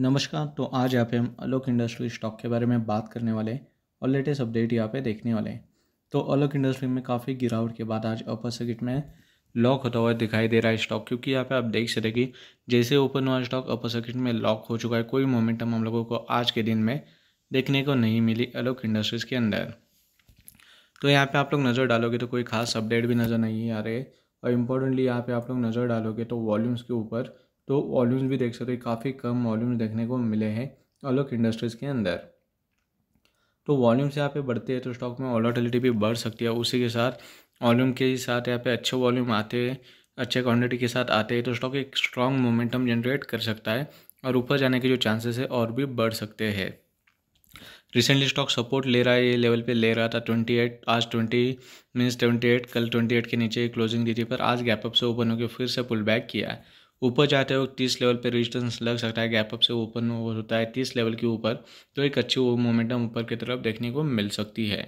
नमस्कार तो आज यहाँ पे हम अलोक इंडस्ट्री स्टॉक के बारे में बात करने वाले और लेटेस्ट अपडेट यहाँ पे देखने वाले हैं तो अलोक इंडस्ट्री में काफ़ी गिरावट के बाद आज अपर सर्किट में लॉक होता हुआ दिखाई दे रहा है स्टॉक क्योंकि यहाँ पे आप देख सकते कि जैसे ओपन हुआ स्टॉक अपर सर्किट में लॉक हो चुका है कोई मोमेंटम हम लोगों को आज के दिन में देखने को नहीं मिली अलोक इंडस्ट्रीज़ के अंदर तो यहाँ पे आप लोग नज़र डालोगे तो कोई खास अपडेट भी नज़र नहीं आ रहे और इम्पोर्टेंटली यहाँ पे आप लोग नज़र डालोगे तो वॉल्यूम्स के ऊपर तो वॉल्यूम्स भी देख सकते हो काफ़ी कम वॉल्यूम्स देखने को मिले हैं अलग इंडस्ट्रीज़ के अंदर तो वॉल्यूम्स यहाँ पे बढ़ते हैं तो स्टॉक में ऑलोटिलिटी भी बढ़ सकती है उसी के साथ वॉल्यूम के साथ यहाँ पे अच्छे वॉल्यूम आते हैं अच्छे क्वान्टिटी के साथ आते हैं तो स्टॉक एक स्ट्रॉन्ग मोमेंटम जनरेट कर सकता है और ऊपर जाने के जो चांसेस है और भी बढ़ सकते हैं रिसेंटली स्टॉक सपोर्ट ले रहा है ये लेवल पे ले रहा था ट्वेंटी एट आज ट्वेंटी मीन्स ट्वेंटी एट कल ट्वेंटी एट के नीचे क्लोजिंग दी थी पर आज गैप अप से ओपन होकर फिर से पुल बैक किया है ऊपर जाते हो तीस लेवल पे रेजिस्टेंस लग सकता है गैप अप से ओपन होता है तीस लेवल के ऊपर तो एक अच्छी वो मोमेंटम ऊपर की तरफ देखने को मिल सकती है